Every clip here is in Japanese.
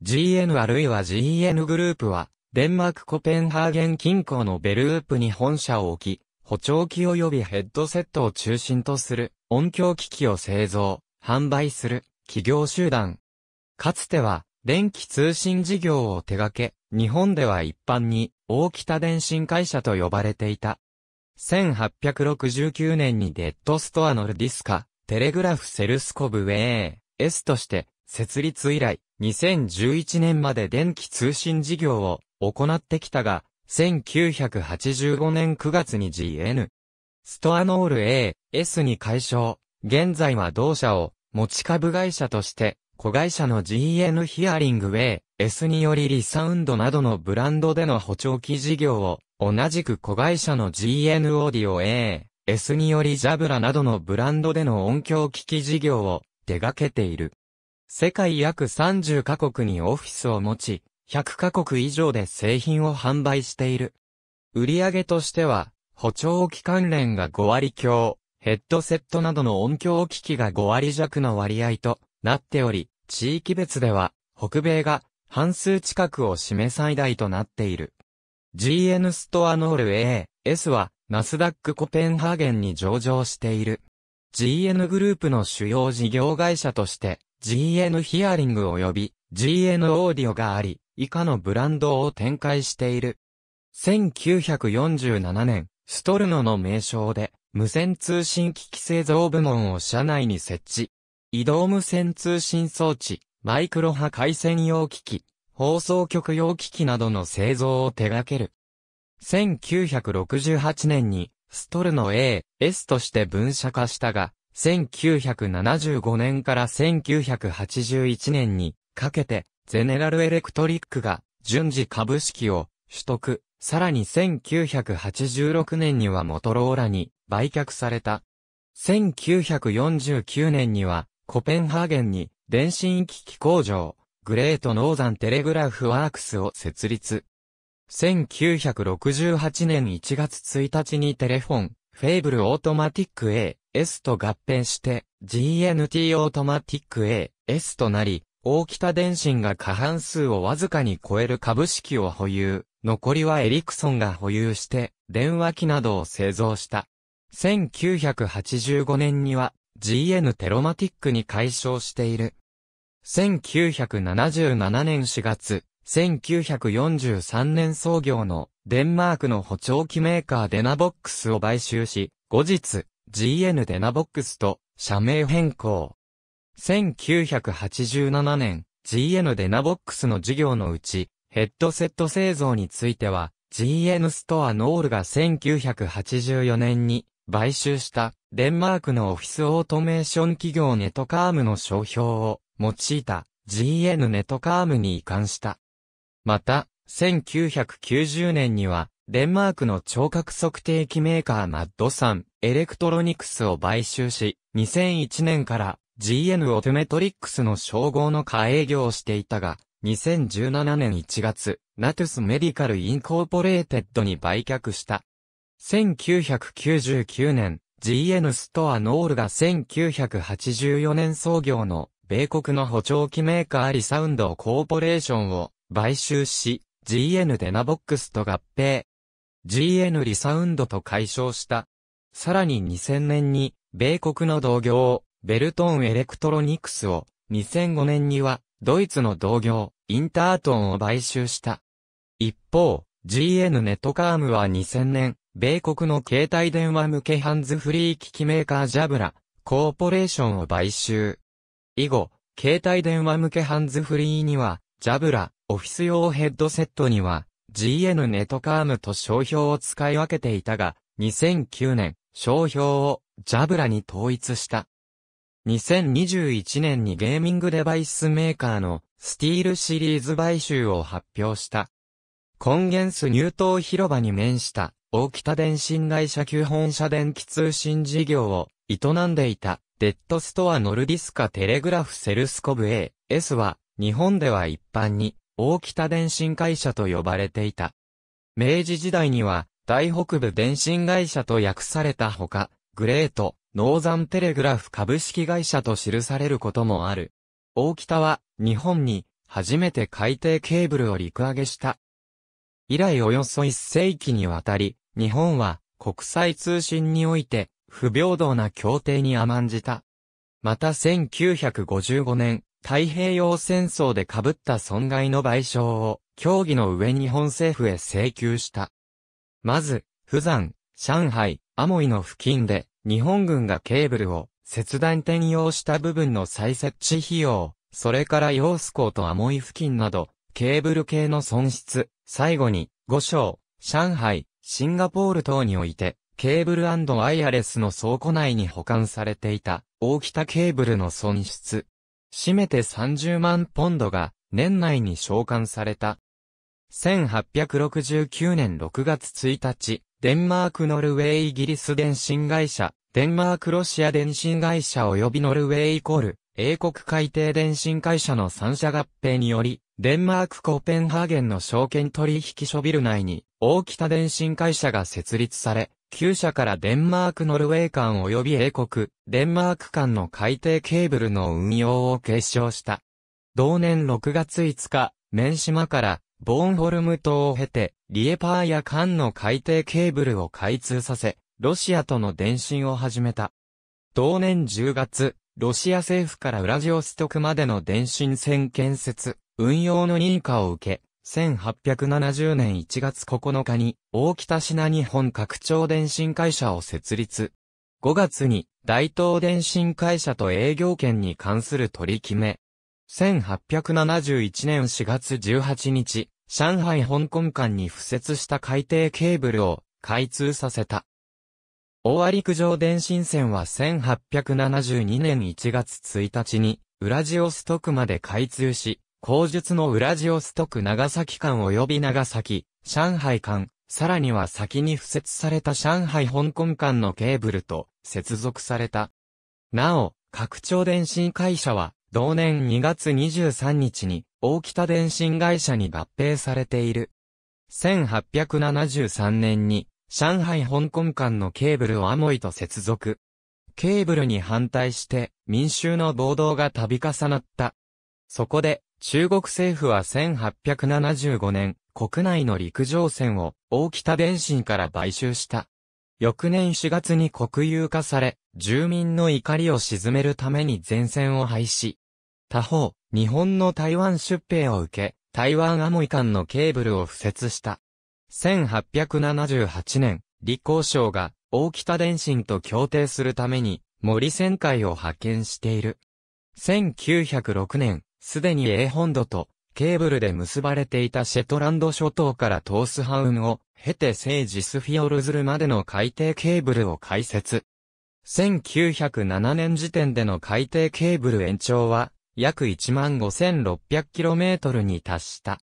GN あるいは GN グループは、デンマークコペンハーゲン近郊のベループに本社を置き、補聴器及びヘッドセットを中心とする音響機器を製造、販売する企業集団。かつては、電気通信事業を手掛け、日本では一般に大北電信会社と呼ばれていた。1869年にデッドストアノルディスカ、テレグラフセルスコブウェー、S として設立以来、2011年まで電気通信事業を行ってきたが、1985年9月に GN、ストアノール A、S に解消。現在は同社を持ち株会社として、子会社の GN ヒアリング A、S によりリサウンドなどのブランドでの補聴器事業を、同じく子会社の GN オーディオ A、S によりジャブラなどのブランドでの音響機器事業を手掛けている。世界約30カ国にオフィスを持ち、100カ国以上で製品を販売している。売上としては、補聴器関連が5割強、ヘッドセットなどの音響機器が5割弱の割合となっており、地域別では、北米が半数近くを占め最大となっている。GN ストアノール A、S は、ナスダックコペンハーゲンに上場している。GN グループの主要事業会社として、GN ヒアリング及び GN オーディオがあり、以下のブランドを展開している。1947年、ストルノの名称で、無線通信機器製造部門を社内に設置。移動無線通信装置、マイクロ波回線用機器、放送局用機器などの製造を手掛ける。1968年に、ストルノ A、S として分社化したが、1975年から1981年にかけて、ゼネラルエレクトリックが順次株式を取得、さらに1986年にはモトローラに売却された。1949年にはコペンハーゲンに電信機器工場、グレートノーザンテレグラフワークスを設立。1968年1月1日にテレフォン、フェイブルオートマティック A、S と合併して、GNT オートマティック A、S となり、大北電信が過半数をわずかに超える株式を保有、残りはエリクソンが保有して、電話機などを製造した。1985年には、GN テロマティックに解消している。1977年4月、1943年創業のデンマークの補聴器メーカーデナボックスを買収し、後日、GN デナボックスと社名変更。1987年、GN デナボックスの事業のうち、ヘッドセット製造については、GN ストアノールが1984年に買収したデンマークのオフィスオートメーション企業ネトカームの商標を用いた GN ネトカームに移管した。また、1990年には、デンマークの聴覚測定器メーカーマッドさん、エレクトロニクスを買収し、2001年から GN オトメトリックスの称号の下営業をしていたが、2017年1月、ナトゥスメディカルインコーポレーテッドに売却した。1999年、GN ストアノールが1984年創業の米国の補聴器メーカーリサウンドコーポレーションを買収し、GN デナボックスと合併。GN リサウンドと解消した。さらに2000年に、米国の同業、ベルトンエレクトロニクスを、2005年には、ドイツの同業、インタートンを買収した。一方、GN ネットカームは2000年、米国の携帯電話向けハンズフリー機器メーカージャブラ、コーポレーションを買収。以後、携帯電話向けハンズフリーには、ジャブラ、オフィス用ヘッドセットには GN ネトカームと商標を使い分けていたが、2009年、商標をジャブラに統一した。2021年にゲーミングデバイスメーカーのスティールシリーズ買収を発表した。コンゲンス入党広場に面した大北電信会社旧本社電気通信事業を営んでいたデッドストアノルディスカテレグラフセルスコブ A、S は日本では一般に大北電信会社と呼ばれていた。明治時代には、大北部電信会社と訳されたほか、グレート、ノーザンテレグラフ株式会社と記されることもある。大北は、日本に、初めて海底ケーブルを陸揚げした。以来およそ1世紀にわたり、日本は、国際通信において、不平等な協定に甘んじた。また1955年、太平洋戦争で被った損害の賠償を、協議の上日本政府へ請求した。まず、釜山、上海、アモイの付近で、日本軍がケーブルを切断転用した部分の再設置費用、それから陽子港とアモイ付近など、ケーブル系の損失、最後に、五章、上海、シンガポール等において、ケーブルワイヤレスの倉庫内に保管されていた、大北ケーブルの損失、締めて30万ポンドが年内に召喚された。1869年6月1日、デンマークノルウェーイギリス電信会社、デンマークロシア電信会社及びノルウェーイコール、英国海底電信会社の三社合併により、デンマークコペンハーゲンの証券取引所ビル内に、大北電信会社が設立され、旧社からデンマーク・ノルウェー間及び英国、デンマーク間の海底ケーブルの運用を継承した。同年6月5日、メン島からボーンホルム島を経て、リエパーや間の海底ケーブルを開通させ、ロシアとの電信を始めた。同年10月、ロシア政府からウラジオストクまでの電信線建設、運用の認可を受け、1870年1月9日に、大北品日本拡張電信会社を設立。5月に、大東電信会社と営業権に関する取り決め。1871年4月18日、上海香港間に付設した海底ケーブルを開通させた。大和陸上電信線は1872年1月1日に、ウラジオストクまで開通し、口述のウラジオストク長崎間及び長崎、上海間、さらには先に付設された上海香港間のケーブルと接続された。なお、拡張電信会社は、同年2月23日に、大北電信会社に合併されている。1873年に、上海香港間のケーブルをアモイと接続。ケーブルに反対して、民衆の暴動が度重なった。そこで、中国政府は1875年、国内の陸上船を大北電信から買収した。翌年4月に国有化され、住民の怒りを鎮めるために前線を廃止。他方、日本の台湾出兵を受け、台湾アモイ間のケーブルを敷設した。1878年、李光省が大北電信と協定するために森旋会を派遣している。1906年、すでに英本土とケーブルで結ばれていたシェトランド諸島からトースハウンを経て聖ジスフィオルズルまでの海底ケーブルを開設。1907年時点での海底ケーブル延長は約 15,600km に達した。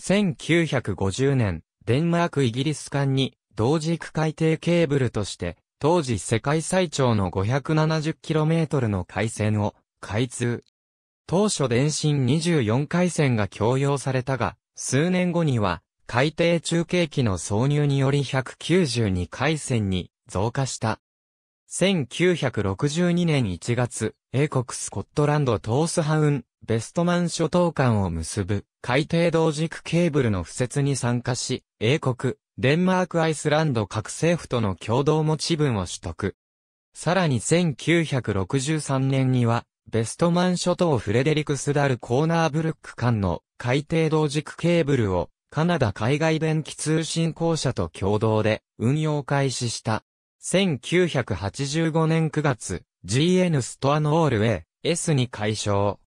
1950年、デンマーク・イギリス間に同軸海底ケーブルとして当時世界最長の 570km の海線を開通。当初電信24回線が供用されたが、数年後には、海底中継機の挿入により192回線に増加した。1962年1月、英国スコットランドトースハウン、ベストマン諸島間を結ぶ海底同軸ケーブルの付設に参加し、英国、デンマークアイスランド各政府との共同持ち分を取得。さらに1963年には、ベストマン諸島フレデリクスダルコーナーブルック間の海底同軸ケーブルをカナダ海外電気通信公社と共同で運用開始した。1985年9月、GN ストアノール A、S に解消。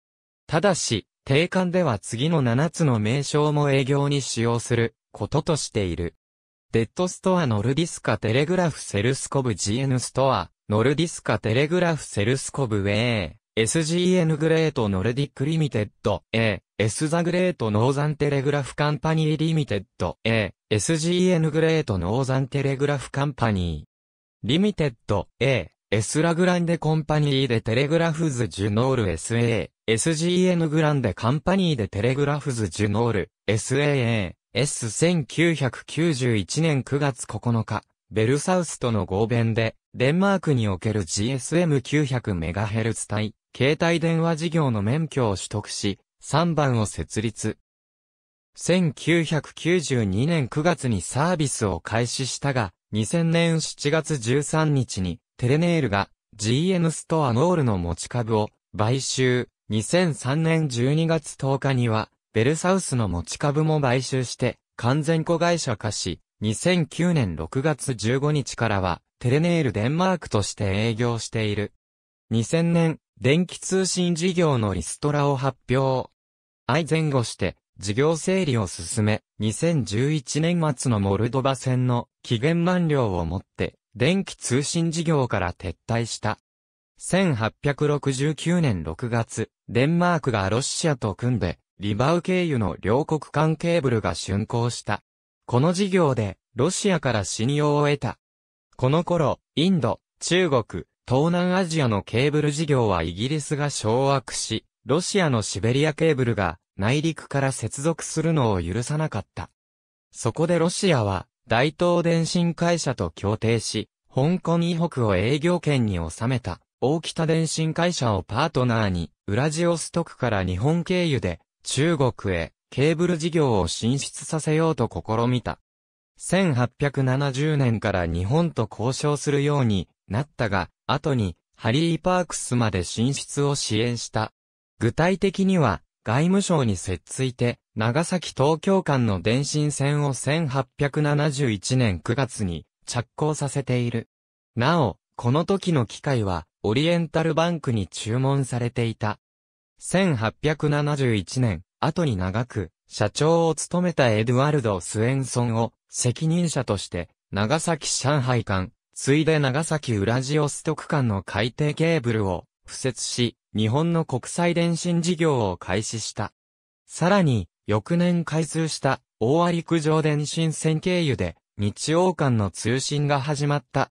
ただし、定款では次の7つの名称も営業に使用することとしている。デッドストアノルディスカテレグラフセルスコブ GN ストア、ノルディスカテレグラフセルスコブ A。SGN グレートノルディックリミテッド A、S ザグレートノーザンテレグラフカンパニーリミテッド A、SGN グレートノーザンテレグラフカンパニーリミテッド A、S ラグランデコンパニーでテレグラフズジュノール SA、SGN グランデカンパニーでテレグラフズジュノール SAA、S1991 年9月9日。ベルサウスとの合弁で、デンマークにおける GSM900MHz 帯、携帯電話事業の免許を取得し、3番を設立。1992年9月にサービスを開始したが、2000年7月13日に、テレネールが GN ストアノールの持ち株を買収。2003年12月10日には、ベルサウスの持ち株も買収して、完全子会社化し、2009年6月15日からは、テレネールデンマークとして営業している。2000年、電気通信事業のリストラを発表。愛前後して、事業整理を進め、2011年末のモルドバ戦の期限満了をもって、電気通信事業から撤退した。1869年6月、デンマークがロシアと組んで、リバウ経由の両国間ケーブルが竣工した。この事業で、ロシアから信用を得た。この頃、インド、中国、東南アジアのケーブル事業はイギリスが掌握し、ロシアのシベリアケーブルが内陸から接続するのを許さなかった。そこでロシアは大東電信会社と協定し、香港以北を営業圏に収めた大北電信会社をパートナーにウラジオストクから日本経由で中国へケーブル事業を進出させようと試みた。1870年から日本と交渉するようになったが、後にハリー・パークスまで進出を支援した。具体的には、外務省に接っついて、長崎東京間の電信線を1871年9月に着工させている。なお、この時の機械は、オリエンタルバンクに注文されていた。1871年、後に長く、社長を務めたエドワルド・スエンソンを、責任者として、長崎上海間、ついで長崎ウラジオストク間の海底ケーブルを、敷設し、日本の国際電信事業を開始した。さらに、翌年開通した大和陸上電信線経由で日欧間の通信が始まった。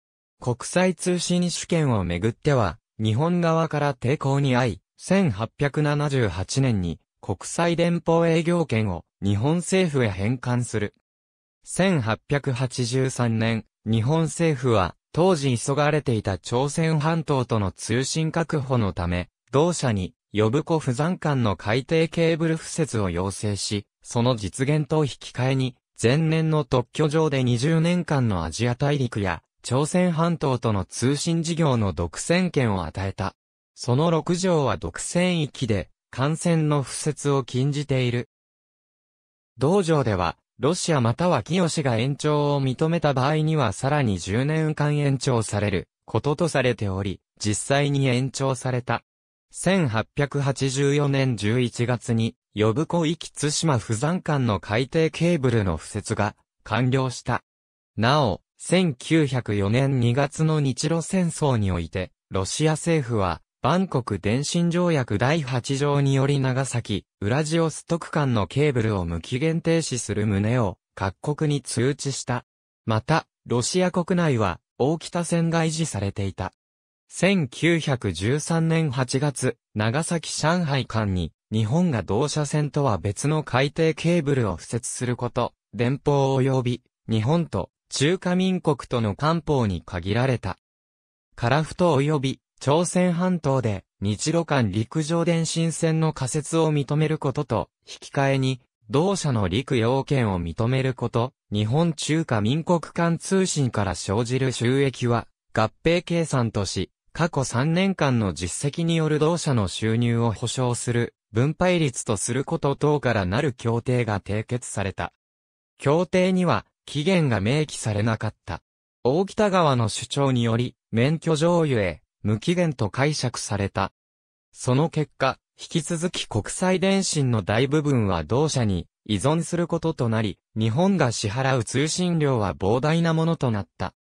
国際通信主権をめぐっては、日本側から抵抗に遭い、1878年に国際連邦営業権を日本政府へ返還する。1883年、日本政府は当時急がれていた朝鮮半島との通信確保のため、同社に呼子不山間の海底ケーブル敷設を要請し、その実現と引き換えに、前年の特許上で20年間のアジア大陸や朝鮮半島との通信事業の独占権を与えた。その6条は独占域で、感染の不設を禁じている。道場では、ロシアまたは清が延長を認めた場合にはさらに10年間延長されることとされており、実際に延長された。1884年11月に、呼子行津島不山間の海底ケーブルの敷設が完了した。なお、1904年2月の日露戦争において、ロシア政府は、バンコク電信条約第8条により長崎、ウラジオストク間のケーブルを無期限停止する旨を各国に通知した。また、ロシア国内は大北線が維持されていた。1913年8月、長崎上海間に日本が同社線とは別の海底ケーブルを敷設すること、電報及び日本と中華民国との官報に限られた。フト及び朝鮮半島で日露間陸上電信線の仮設を認めることと、引き換えに、同社の陸要件を認めること、日本中華民国間通信から生じる収益は、合併計算とし、過去3年間の実績による同社の収入を保障する、分配率とすること等からなる協定が締結された。協定には、期限が明記されなかった。大北川の主張により、免許上輸へ、無期限と解釈された。その結果、引き続き国際電信の大部分は同社に依存することとなり、日本が支払う通信料は膨大なものとなった。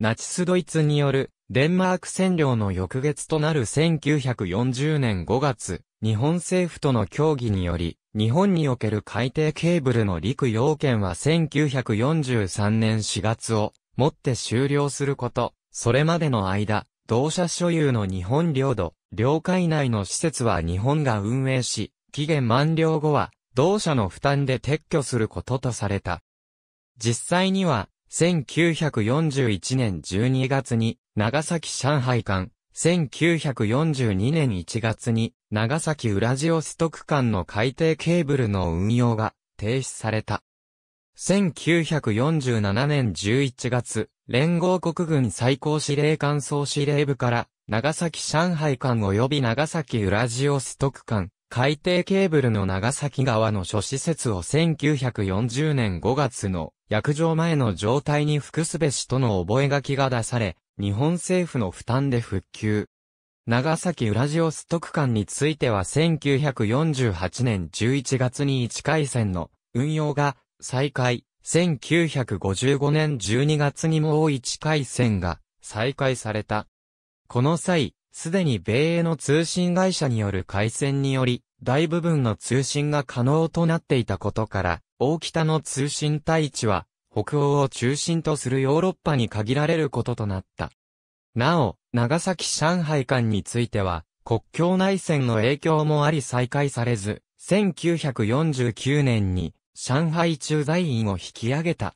ナチスドイツによるデンマーク占領の翌月となる1940年5月、日本政府との協議により、日本における海底ケーブルの陸要件は1943年4月をもって終了すること、それまでの間、同社所有の日本領土、領海内の施設は日本が運営し、期限満了後は、同社の負担で撤去することとされた。実際には、1941年12月に、長崎上海間、1942年1月に、長崎ウラジオストク間の海底ケーブルの運用が停止された。1947年11月、連合国軍最高司令官総司令部から、長崎上海間及び長崎ウラジオストク間、海底ケーブルの長崎側の諸施設を1940年5月の約定前の状態に服すべしとの覚書が出され、日本政府の負担で復旧。長崎ウラジオストク間については1948年11月に1回線の運用が再開、1955年12月にもう一回戦が再開された。この際、すでに米英の通信会社による回線により、大部分の通信が可能となっていたことから、大北の通信帯地は、北欧を中心とするヨーロッパに限られることとなった。なお、長崎上海間については、国境内戦の影響もあり再開されず、1949年に上海駐在員を引き上げた。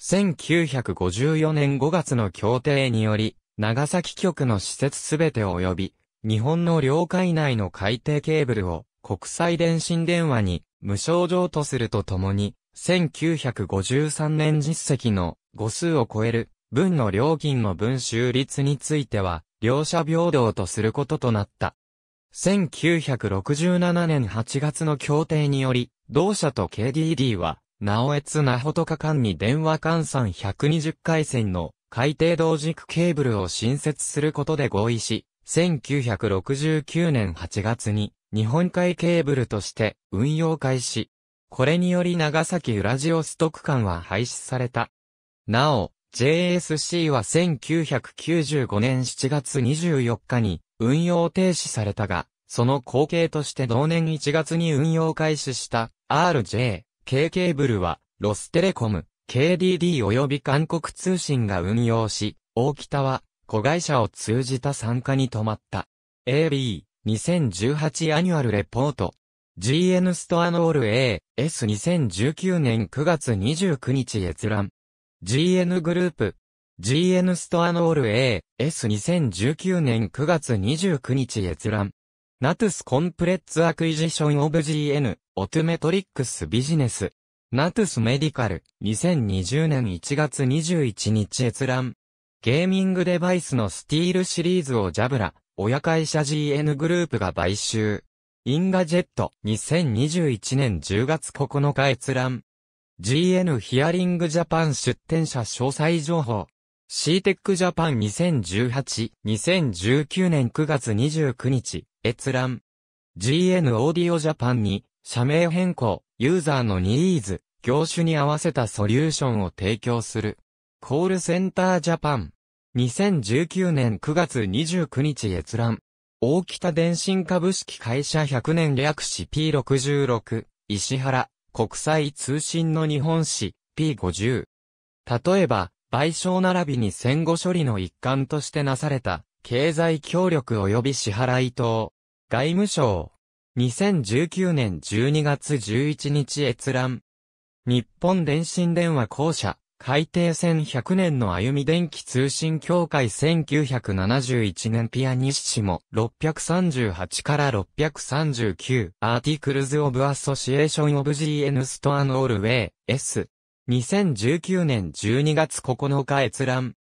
1954年5月の協定により、長崎局の施設すべて及び、日本の領海内の海底ケーブルを国際電信電話に無償譲渡するとともに、1953年実績の5数を超える分の料金の分収率については、両者平等とすることとなった。1967年8月の協定により、同社と KDD は、直江津那穂とか間に電話換算120回線の海底同軸ケーブルを新設することで合意し、1969年8月に日本海ケーブルとして運用開始。これにより長崎ウラジオストク間は廃止された。なお、JSC は1995年7月24日に運用停止されたが、その後継として同年1月に運用開始した RJ、K ケーブルは、ロステレコム、KDD 及び韓国通信が運用し、大北は、子会社を通じた参加に止まった。AB、2018アニュアルレポート。GN ストアノール A、S2019 年9月29日閲覧。GN グループ。GN ストアノール A、S2019 年9月29日閲覧。ナトゥスコンプレッツアクイジションオブ GN、オトゥメトリックスビジネス。ナトゥスメディカル、2020年1月21日閲覧。ゲーミングデバイスのスティールシリーズをジャブラ、親会社 GN グループが買収。インガジェット、2021年10月9日閲覧。GN ヒアリングジャパン出展者詳細情報。c テックジャパン2018、2019年9月29日、閲覧。GN オーディオジャパンに、社名変更、ユーザーのニーズ、業種に合わせたソリューションを提供する。コールセンタージャパン。2019年9月29日閲覧。大北電信株式会社100年略史 P66、石原、国際通信の日本史 P50。例えば、賠償並びに戦後処理の一環としてなされた、経済協力及び支払い等。外務省。2019年12月11日閲覧。日本電信電話公社。海底線100年の歩み電気通信協会1971年ピアニッシモ638から639アーティクルズ・オブ・アソシエーション・オブ・ GN・ ストアン・オール・ウェイ S 2019年12月9日閲覧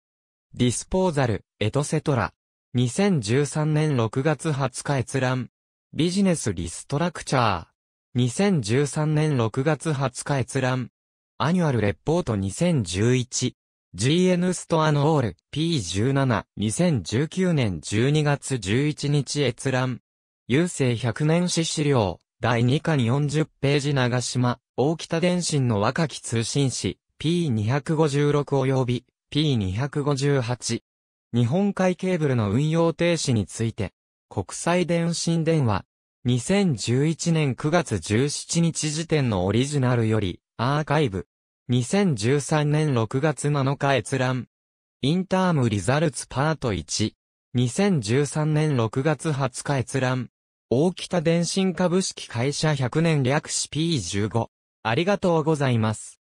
ディスポーザルエトセトラ2013年6月20日閲覧。ビジネスリストラクチャー。2013年6月20日閲覧。アニュアルレポート2011。GN ストアのオール P17。2019年12月11日閲覧。郵政100年史資料。第2巻40ページ長島。大北電信の若き通信誌 P256 及び P258。日本海ケーブルの運用停止について、国際電信電話、2011年9月17日時点のオリジナルより、アーカイブ、2013年6月7日閲覧、インタームリザルツパート1、2013年6月20日閲覧、大北電信株式会社100年略し P15、ありがとうございます。